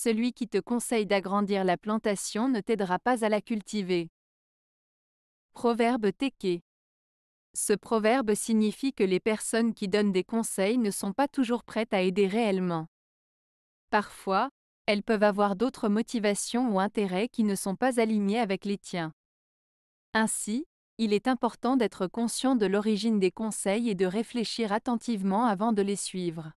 celui qui te conseille d'agrandir la plantation ne t'aidera pas à la cultiver. Proverbe Teke. Ce proverbe signifie que les personnes qui donnent des conseils ne sont pas toujours prêtes à aider réellement. Parfois, elles peuvent avoir d'autres motivations ou intérêts qui ne sont pas alignés avec les tiens. Ainsi, il est important d'être conscient de l'origine des conseils et de réfléchir attentivement avant de les suivre.